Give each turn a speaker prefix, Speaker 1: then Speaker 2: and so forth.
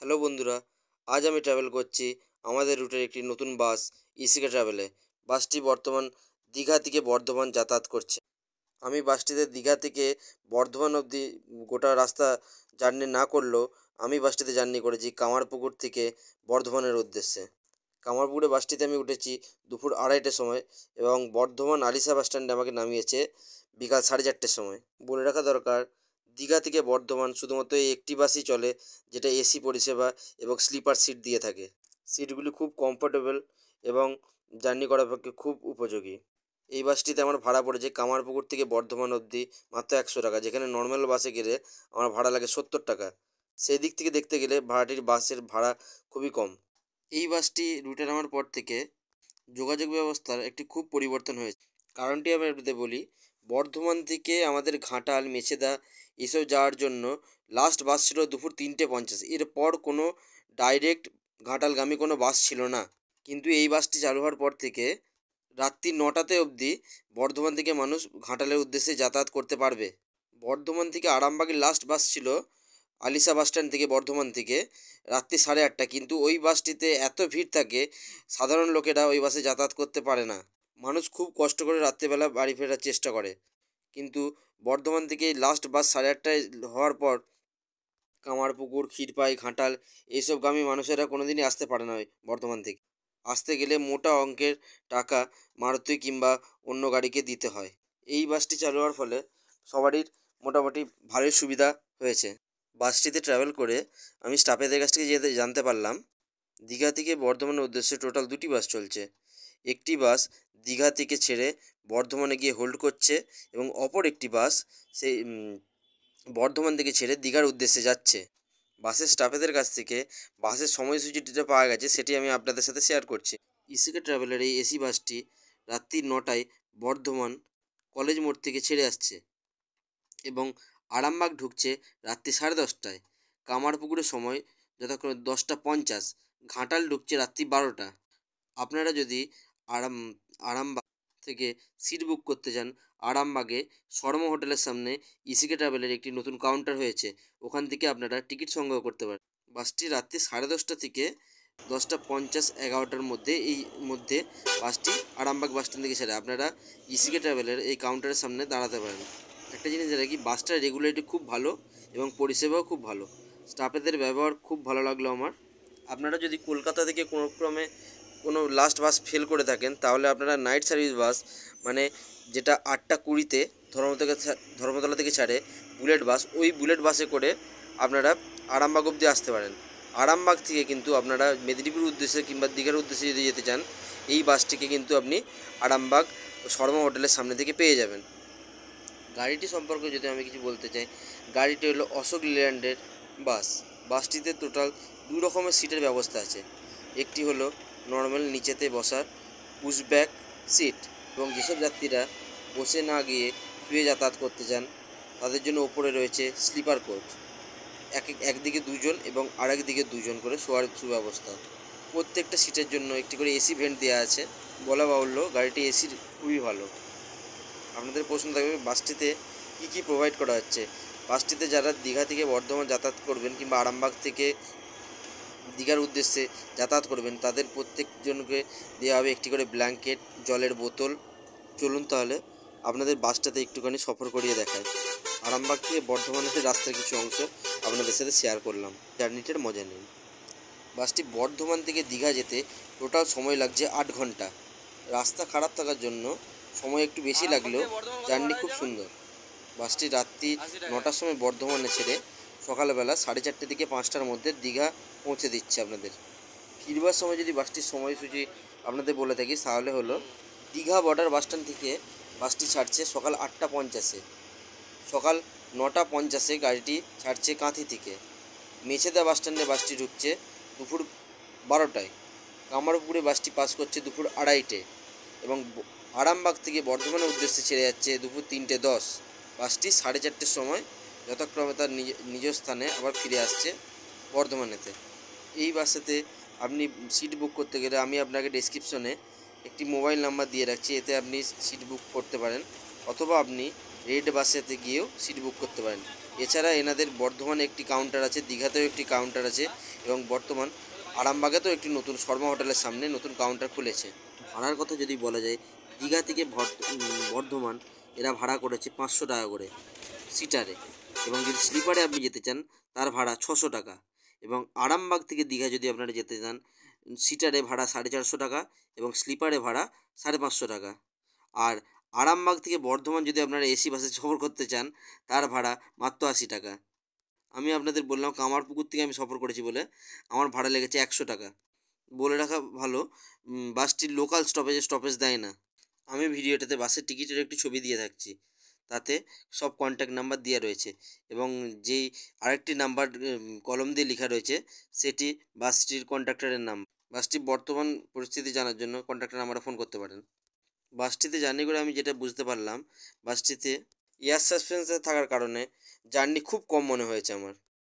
Speaker 1: hello বন্ধুরা আজ আমি ট্রাভেল করছি আমাদের রুটের একটি নতুন বাস ইসিকা ট্রাভেলে বাসটি বর্তমান দীঘা থেকে বর্ধমান যাতায়াত করছে আমি বাসটিতে দীঘা থেকে বর্ধমান অবধি গোটা রাস্তা জার্নি না করলেও আমি বাসটিতে জার্নি করেছি কামারপুকুর থেকে বর্ধমানের উদ্দেশ্যে কামারপুকুরে বাসটিতে আমি উঠেছি দুপুর আড়াইটের সময় এবং বর্ধমান আলিসা বাস স্ট্যান্ডে আমাকে নামিয়েছে বিকাল সাড়ে চারটের সময় বলে রাখা দরকার দীঘা থেকে বর্ধমান শুধুমাত্র এই একটি বাসই চলে যেটা এসি পরিষেবা এবং স্লিপার সিট দিয়ে থাকে সিটগুলি খুব কমফোর্টেবল এবং জার্নি করার পক্ষে খুব উপযোগী এই বাসটিতে আমার ভাড়া পড়েছে কামারপুকুর থেকে বর্ধমান অবধি মাত্র একশো টাকা যেখানে নর্মাল বাসে গেলে আমার ভাড়া লাগে সত্তর টাকা সেই দিক থেকে দেখতে গেলে ভাড়াটির বাসের ভাড়া খুবই কম এই বাসটি রুটে নামার পর থেকে যোগাযোগ ব্যবস্থার একটি খুব পরিবর্তন হয়েছে কারণটি আমি বলি বর্ধমান থেকে আমাদের ঘাটাল মেছেদা এসব যাওয়ার জন্য লাস্ট বাস ছিল দুপুর তিনটে পঞ্চাশ এরপর কোনো ডাইরেক্ট ঘাটালগামী কোনো বাস ছিল না কিন্তু এই বাসটি চালু হওয়ার পর থেকে রাত্রি নটাতে অবধি বর্ধমান থেকে মানুষ ঘাটালের উদ্দেশ্যে যাতায়াত করতে পারবে বর্ধমান থেকে আরামবাগের লাস্ট বাস ছিল আলিসা স্ট্যান্ড থেকে বর্ধমান থেকে রাত্রি সাড়ে আটটা কিন্তু ওই বাসটিতে এত ভিড় থাকে সাধারণ লোকেরা ওই বাসে যাতায়াত করতে পারে না মানুষ খুব কষ্ট করে রাত্রেবেলা বাড়ি ফেরার চেষ্টা করে কিন্তু বর্ধমান থেকে লাস্ট বাস সাড়ে আটটায় হওয়ার পর কামারপুকুর ক্ষীরপাই ঘাটাল এইসব গ্রামে মানুষেরা কোনো দিনই আসতে পারে না বর্ধমান থেকে আসতে গেলে মোটা অঙ্কের টাকা মারুতি কিংবা অন্য গাড়িকে দিতে হয় এই বাসটি চালু হওয়ার ফলে সবারই মোটামুটি ভালোই সুবিধা হয়েছে বাসটিতে ট্রাভেল করে আমি স্টাফেদের কাছ থেকে যেতে জানতে পারলাম দীঘা থেকে বর্ধমানের উদ্দেশ্যে টোটাল দুটি বাস চলছে একটি বাস দীঘা থেকে ছেড়ে বর্ধমানে গিয়ে হোল্ড করছে এবং অপর একটি বাস সেই বর্ধমান থেকে ছেড়ে দীঘার উদ্দেশ্যে যাচ্ছে বাসের স্টাফেদের কাছ থেকে বাসের সময়সূচিটা পাওয়া গেছে সেটি আমি আপনাদের সাথে শেয়ার করছি ইসিকে ট্রাভেলের এই এসি বাসটি রাত্রি নটায় বর্ধমান কলেজ মোড় থেকে ছেড়ে আসছে এবং আরামবাগ ঢুকছে রাত্রি সাড়ে দশটায় কামারপুকুরের সময় যথাক্রমে দশটা পঞ্চাশ ঘাটাল ঢুকছে রাত্রি বারোটা আপনারা যদি আরাম আরামবাগ থেকে সিট বুক করতে চান আরামবাগে শর্ম হোটেলের সামনে ইসিকে e ট্রাভেলের একটি নতুন কাউন্টার হয়েছে ওখান থেকে আপনারা টিকিট সংগ্রহ করতে পারেন বাসটি রাত্রি সাড়ে দশটা থেকে দশটা পঞ্চাশ এগারোটার মধ্যে এই মধ্যে বাসটি আরামবাগ বাস স্ট্যান্ড থেকে ছাড়ে আপনারা ইসিকে e ট্রাভেলের এই কাউন্টারের সামনে দাঁড়াতে পারেন একটা জিনিস যেটা কি বাসটার রেগুলেটি খুব ভালো এবং পরিষেবাও খুব ভালো স্টাফেদের ব্যবহার খুব ভালো লাগলো আমার আপনারা যদি কলকাতা থেকে কোনোক্রমে কোনো লাস্ট বাস ফেল করে থাকেন তাহলে আপনারা নাইট সার্ভিস বাস মানে যেটা আটটা কুড়িতে ধর্মতলা ধর্মতলা থেকে ছাড়ে বুলেট বাস ওই বুলেট বাসে করে আপনারা আরামবাগ অবধি আসতে পারেন আরামবাগ থেকে কিন্তু আপনারা মেদিনীপুর উদ্দেশ্যে কিংবা দীঘার উদ্দেশ্যে যদি যেতে চান এই বাসটিকে কিন্তু আপনি আরামবাগ শর্মা হোটেলের সামনে থেকে পেয়ে যাবেন গাড়িটি সম্পর্কে যদি আমি কিছু বলতে চাই গাড়িটি হলো অশোক ল্যান্ডের বাস বাসটিতে টোটাল দু রকমের সিটের ব্যবস্থা আছে একটি হলো নর্মাল নিচেতে বসার পুশব্যাক সিট এবং যেসব যাত্রীরা বসে না গিয়ে শুয়ে যাতায়াত করতে চান তাদের জন্য ওপরে রয়েছে স্লিপার কোচ এক একদিকে দুজন এবং আরেক দিকে দুজন করে শোয়ার সুব্যবস্থা প্রত্যেকটা সিটের জন্য একটি করে এসি ভেন্ট দেওয়া আছে বলা বাহুল্য গাড়িটি এসির খুবই ভালো আপনাদের প্রশ্ন থাকবে বাসটিতে কী কী প্রোভাইড করা হচ্ছে বাসটিতে যারা দীঘা থেকে বর্ধমান যাতায়াত করবেন কিংবা আরামবাগ থেকে দীঘার উদ্দেশ্যে যাতায়াত করবেন তাদের প্রত্যেকজনকে দেওয়া হবে একটি করে ব্ল্যাঙ্কেট জলের বোতল চলুন তাহলে আপনাদের বাসটাতে একটুখানি সফর করিয়ে দেখায় আরামবাগ থেকে বর্ধমানের রাস্তার কিছু অংশ আপনাদের সাথে শেয়ার করলাম জার্নিটার মজা নিন বাসটি বর্ধমান থেকে দীঘা যেতে টোটাল সময় লাগছে আট ঘন্টা রাস্তা খারাপ থাকার জন্য সময় একটু বেশি লাগলেও জার্নি খুব সুন্দর বাসটি রাত্রি নটার সময় বর্ধমানে ছেড়ে সকালবেলা সাড়ে চারটে থেকে পাঁচটার মধ্যে দীঘা পৌঁছে দিচ্ছে আপনাদের ফিরবার সময় যদি বাসটির সময়সূচি আপনাদের বলে থাকি তাহলে হলো দীঘা বর্ডার বাসস্ট্যান্ড থেকে বাসটি ছাড়ছে সকাল আটটা পঞ্চাশে সকাল নটা পঞ্চাশে গাড়িটি ছাড়ছে কাঁথি থেকে মেছেদা বাসস্ট্যান্ডে বাসটি ঢুকছে দুপুর বারোটায় কামারপুরে বাসটি পাস করছে দুপুর আড়াইটে এবং আরামবাগ থেকে বর্ধমানের উদ্দেশ্যে ছেড়ে যাচ্ছে দুপুর তিনটে দশ বাসটি সাড়ে চারটের সময় যথাক্রমে তার নিজ স্থানে আবার ফিরে আসছে বর্ধমানেতে এই বাসেতে আপনি সিট বুক করতে গেলে আমি আপনাকে ডিসক্রিপশনে একটি মোবাইল নাম্বার দিয়ে রাখছি এতে আপনি সিট বুক করতে পারেন অথবা আপনি রেড বাসেতে গিয়েও সিট বুক করতে পারেন এছাড়া এনাদের বর্ধমানে একটি কাউন্টার আছে দীঘাতেও একটি কাউন্টার আছে এবং বর্তমান আরামবাগেতেও একটি নতুন শর্মা হোটেলের সামনে নতুন কাউন্টার খুলেছে ভাড়ার কথা যদি বলা যায় দীঘা থেকে বর্ধমান এরা ভাড়া করেছে পাঁচশো টাকা করে সিটারে এবং যদি স্লিপারে আপনি যেতে চান তার ভাড়া ছশো টাকা এবং আরামবাগ থেকে দীঘা যদি আপনারা যেতে চান সিটারে ভাড়া সাড়ে চারশো টাকা এবং স্লিপারে ভাড়া সাড়ে পাঁচশো টাকা আর আরামবাগ থেকে বর্ধমান যদি আপনারা এসি বাসে সফর করতে চান তার ভাড়া মাত্র আশি টাকা আমি আপনাদের বললাম কামারপুকুর থেকে আমি সফর করেছি বলে আমার ভাড়া লেগেছে একশো টাকা বলে রাখা ভালো বাসটি লোকাল স্টপেজে স্টপেজ দেয় না আমি ভিডিওটাতে বাসের টিকিটের একটি ছবি দিয়ে থাকছি তাতে সব কন্ট্যাক্ট নাম্বার দেওয়া রয়েছে এবং যেই আরেকটি নাম্বার কলম দিয়ে লেখা রয়েছে সেটি বাসটির কন্ট্রাক্টরের নাম বাসটি বর্তমান পরিস্থিতি জানার জন্য কন্ট্রাক্টর নাম্বারে ফোন করতে পারেন বাসটিতে জার্নি করে আমি যেটা বুঝতে পারলাম বাসটিতে এয়ার সাসপেন্সে থাকার কারণে জার্নি খুব কম মনে হয়েছে আমার